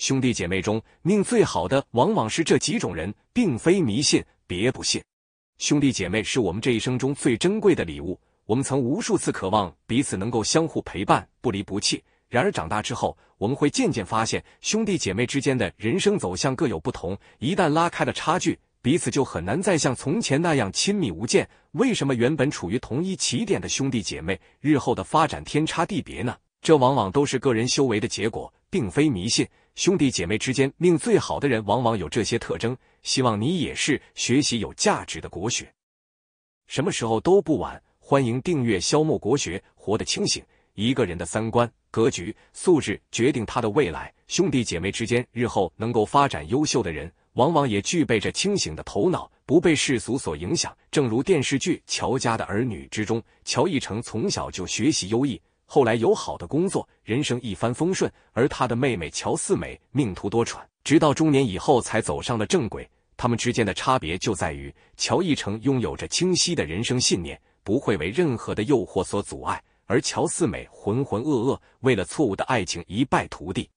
兄弟姐妹中命最好的往往是这几种人，并非迷信，别不信。兄弟姐妹是我们这一生中最珍贵的礼物。我们曾无数次渴望彼此能够相互陪伴、不离不弃。然而长大之后，我们会渐渐发现，兄弟姐妹之间的人生走向各有不同。一旦拉开了差距，彼此就很难再像从前那样亲密无间。为什么原本处于同一起点的兄弟姐妹，日后的发展天差地别呢？这往往都是个人修为的结果，并非迷信。兄弟姐妹之间命最好的人，往往有这些特征。希望你也是学习有价值的国学，什么时候都不晚。欢迎订阅《消磨国学》，活得清醒。一个人的三观、格局、素质决定他的未来。兄弟姐妹之间，日后能够发展优秀的人，往往也具备着清醒的头脑，不被世俗所影响。正如电视剧《乔家的儿女》之中，乔一成从小就学习优异。后来有好的工作，人生一帆风顺；而他的妹妹乔四美命途多舛，直到中年以后才走上了正轨。他们之间的差别就在于，乔一成拥有着清晰的人生信念，不会为任何的诱惑所阻碍；而乔四美浑浑噩噩，为了错误的爱情一败涂地。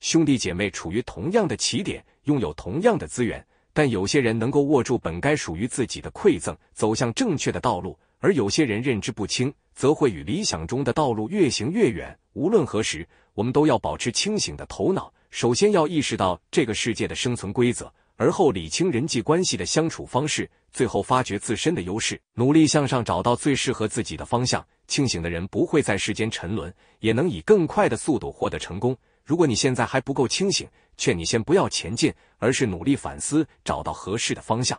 兄弟姐妹处于同样的起点，拥有同样的资源，但有些人能够握住本该属于自己的馈赠，走向正确的道路。而有些人认知不清，则会与理想中的道路越行越远。无论何时，我们都要保持清醒的头脑。首先要意识到这个世界的生存规则，而后理清人际关系的相处方式，最后发掘自身的优势，努力向上，找到最适合自己的方向。清醒的人不会在世间沉沦，也能以更快的速度获得成功。如果你现在还不够清醒，劝你先不要前进，而是努力反思，找到合适的方向，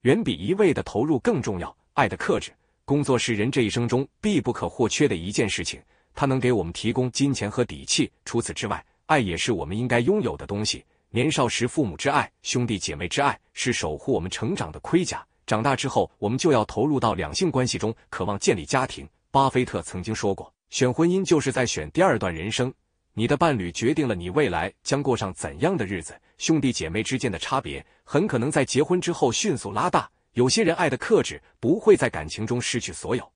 远比一味的投入更重要。爱的克制，工作是人这一生中必不可或缺的一件事情，它能给我们提供金钱和底气。除此之外，爱也是我们应该拥有的东西。年少时父母之爱、兄弟姐妹之爱是守护我们成长的盔甲。长大之后，我们就要投入到两性关系中，渴望建立家庭。巴菲特曾经说过，选婚姻就是在选第二段人生。你的伴侣决定了你未来将过上怎样的日子。兄弟姐妹之间的差别，很可能在结婚之后迅速拉大。有些人爱的克制，不会在感情中失去所有，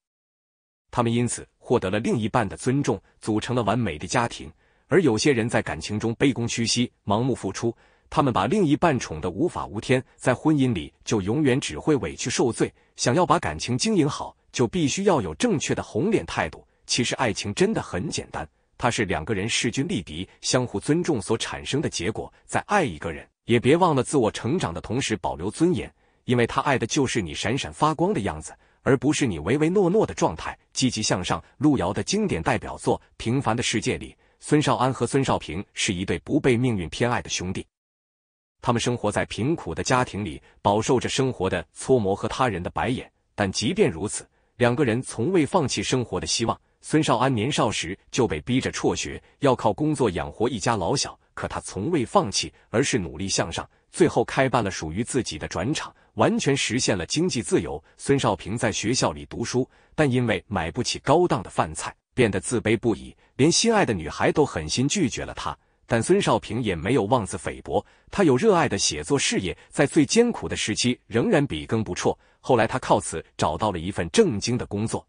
他们因此获得了另一半的尊重，组成了完美的家庭。而有些人在感情中卑躬屈膝、盲目付出，他们把另一半宠得无法无天，在婚姻里就永远只会委屈受罪。想要把感情经营好，就必须要有正确的红脸态度。其实爱情真的很简单，它是两个人势均力敌、相互尊重所产生的结果。在爱一个人，也别忘了自我成长的同时保留尊严。因为他爱的就是你闪闪发光的样子，而不是你唯唯诺诺的状态。积极向上，路遥的经典代表作《平凡的世界》里，孙少安和孙少平是一对不被命运偏爱的兄弟。他们生活在贫苦的家庭里，饱受着生活的搓磨和他人的白眼。但即便如此，两个人从未放弃生活的希望。孙少安年少时就被逼着辍学，要靠工作养活一家老小，可他从未放弃，而是努力向上，最后开办了属于自己的转场，完全实现了经济自由。孙少平在学校里读书，但因为买不起高档的饭菜，变得自卑不已，连心爱的女孩都狠心拒绝了他。但孙少平也没有妄自菲薄，他有热爱的写作事业，在最艰苦的时期仍然笔耕不辍。后来他靠此找到了一份正经的工作。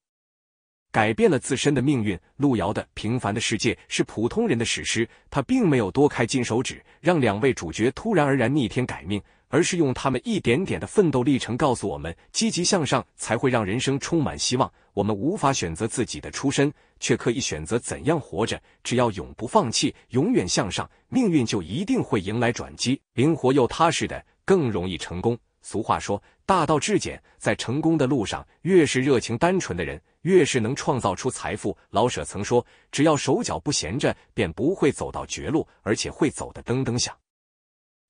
改变了自身的命运。路遥的《平凡的世界》是普通人的史诗。他并没有多开金手指，让两位主角突然而然逆天改命，而是用他们一点点的奋斗历程告诉我们：积极向上才会让人生充满希望。我们无法选择自己的出身，却可以选择怎样活着。只要永不放弃，永远向上，命运就一定会迎来转机。灵活又踏实的，更容易成功。俗话说，大道至简。在成功的路上，越是热情单纯的人，越是能创造出财富。老舍曾说：“只要手脚不闲着，便不会走到绝路，而且会走得噔噔响。”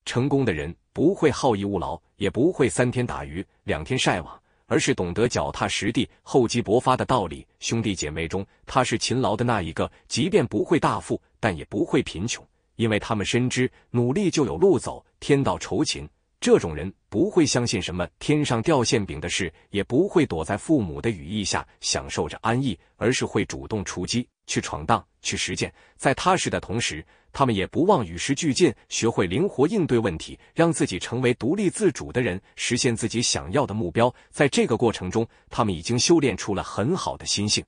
成功的人不会好逸恶劳，也不会三天打鱼两天晒网，而是懂得脚踏实地、厚积薄发的道理。兄弟姐妹中，他是勤劳的那一个，即便不会大富，但也不会贫穷，因为他们深知努力就有路走，天道酬勤。这种人不会相信什么天上掉馅饼的事，也不会躲在父母的羽翼下享受着安逸，而是会主动出击，去闯荡，去实践。在踏实的同时，他们也不忘与时俱进，学会灵活应对问题，让自己成为独立自主的人，实现自己想要的目标。在这个过程中，他们已经修炼出了很好的心性，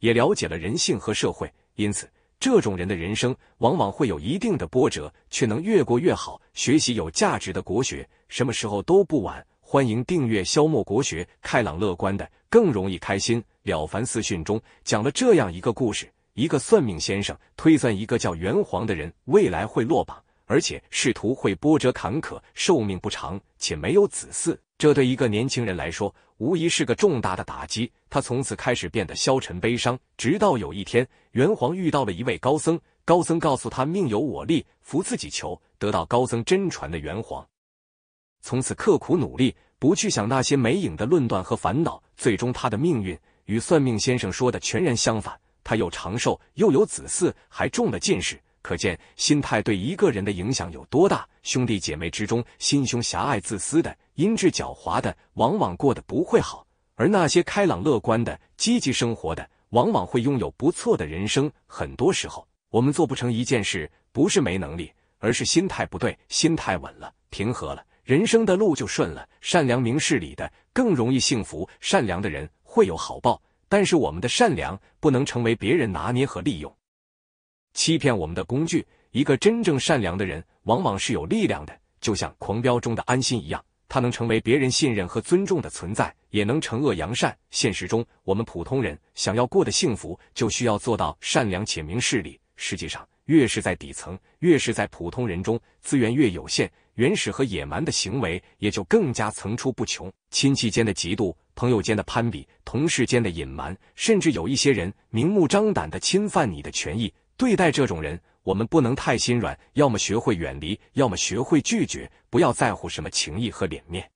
也了解了人性和社会。因此，这种人的人生往往会有一定的波折，却能越过越好。学习有价值的国学，什么时候都不晚。欢迎订阅《消磨国学》，开朗乐观的更容易开心。《了凡四训》中讲了这样一个故事：一个算命先生推算一个叫元皇的人未来会落榜，而且仕途会波折坎坷，寿命不长，且没有子嗣。这对一个年轻人来说，无疑是个重大的打击。他从此开始变得消沉悲伤，直到有一天，元皇遇到了一位高僧。高僧告诉他：“命由我立，福自己求。”得到高僧真传的元皇，从此刻苦努力，不去想那些没影的论断和烦恼。最终，他的命运与算命先生说的全然相反。他又长寿，又有子嗣，还中了进士。可见，心态对一个人的影响有多大。兄弟姐妹之中，心胸狭隘、自私的、阴质狡猾的，往往过得不会好；而那些开朗乐观的、积极生活的，往往会拥有不错的人生。很多时候，我们做不成一件事，不是没能力，而是心态不对。心态稳了、平和了，人生的路就顺了。善良、明事理的，更容易幸福。善良的人会有好报，但是我们的善良不能成为别人拿捏和利用。欺骗我们的工具。一个真正善良的人，往往是有力量的，就像狂飙中的安心一样，他能成为别人信任和尊重的存在，也能惩恶扬善。现实中，我们普通人想要过得幸福，就需要做到善良且明事理。实际上，越是在底层，越是在普通人中，资源越有限，原始和野蛮的行为也就更加层出不穷。亲戚间的嫉妒，朋友间的攀比，同事间的隐瞒，甚至有一些人明目张胆的侵犯你的权益。对待这种人，我们不能太心软，要么学会远离，要么学会拒绝，不要在乎什么情谊和脸面。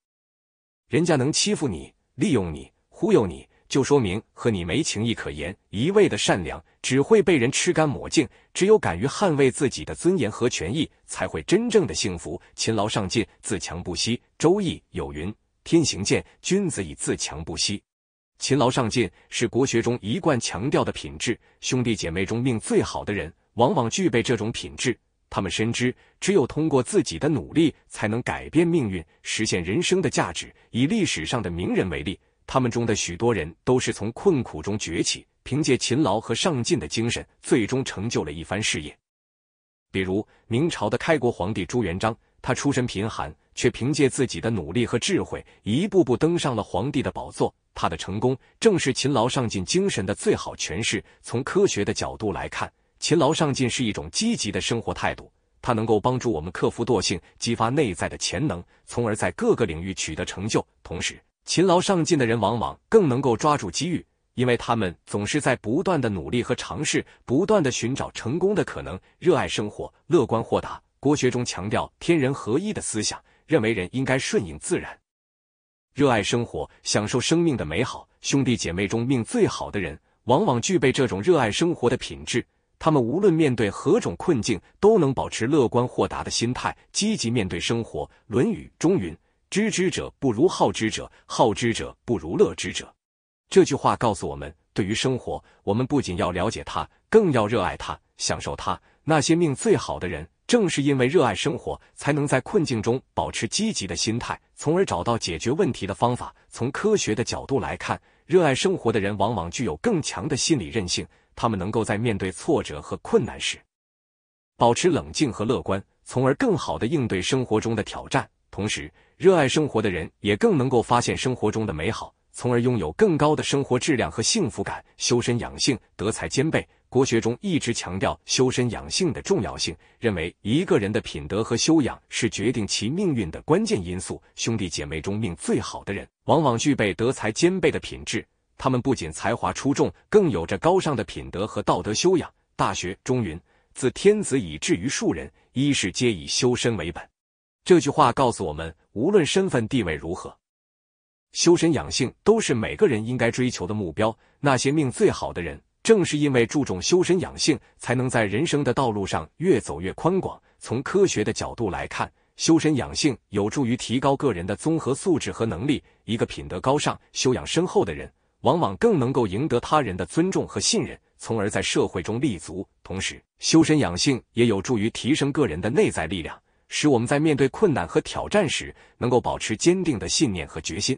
人家能欺负你、利用你、忽悠你，就说明和你没情谊可言。一味的善良，只会被人吃干抹净。只有敢于捍卫自己的尊严和权益，才会真正的幸福。勤劳上进，自强不息。周易有云：“天行健，君子以自强不息。”勤劳上进是国学中一贯强调的品质。兄弟姐妹中命最好的人，往往具备这种品质。他们深知，只有通过自己的努力，才能改变命运，实现人生的价值。以历史上的名人为例，他们中的许多人都是从困苦中崛起，凭借勤劳和上进的精神，最终成就了一番事业。比如明朝的开国皇帝朱元璋，他出身贫寒。却凭借自己的努力和智慧，一步步登上了皇帝的宝座。他的成功正是勤劳上进精神的最好诠释。从科学的角度来看，勤劳上进是一种积极的生活态度，它能够帮助我们克服惰性，激发内在的潜能，从而在各个领域取得成就。同时，勤劳上进的人往往更能够抓住机遇，因为他们总是在不断的努力和尝试，不断的寻找成功的可能。热爱生活，乐观豁达。国学中强调天人合一的思想。认为人应该顺应自然，热爱生活，享受生命的美好。兄弟姐妹中命最好的人，往往具备这种热爱生活的品质。他们无论面对何种困境，都能保持乐观豁达的心态，积极面对生活。《论语》中云：“知之者不如好之者，好之者不如乐之者。”这句话告诉我们，对于生活，我们不仅要了解它，更要热爱它，享受它。那些命最好的人。正是因为热爱生活，才能在困境中保持积极的心态，从而找到解决问题的方法。从科学的角度来看，热爱生活的人往往具有更强的心理韧性，他们能够在面对挫折和困难时保持冷静和乐观，从而更好地应对生活中的挑战。同时，热爱生活的人也更能够发现生活中的美好，从而拥有更高的生活质量和幸福感。修身养性，德才兼备。国学中一直强调修身养性的重要性，认为一个人的品德和修养是决定其命运的关键因素。兄弟姐妹中命最好的人，往往具备德才兼备的品质，他们不仅才华出众，更有着高尚的品德和道德修养。大学中云：“自天子以至于庶人，一是皆以修身为本。”这句话告诉我们，无论身份地位如何，修身养性都是每个人应该追求的目标。那些命最好的人。正是因为注重修身养性，才能在人生的道路上越走越宽广。从科学的角度来看，修身养性有助于提高个人的综合素质和能力。一个品德高尚、修养深厚的人，往往更能够赢得他人的尊重和信任，从而在社会中立足。同时，修身养性也有助于提升个人的内在力量，使我们在面对困难和挑战时，能够保持坚定的信念和决心。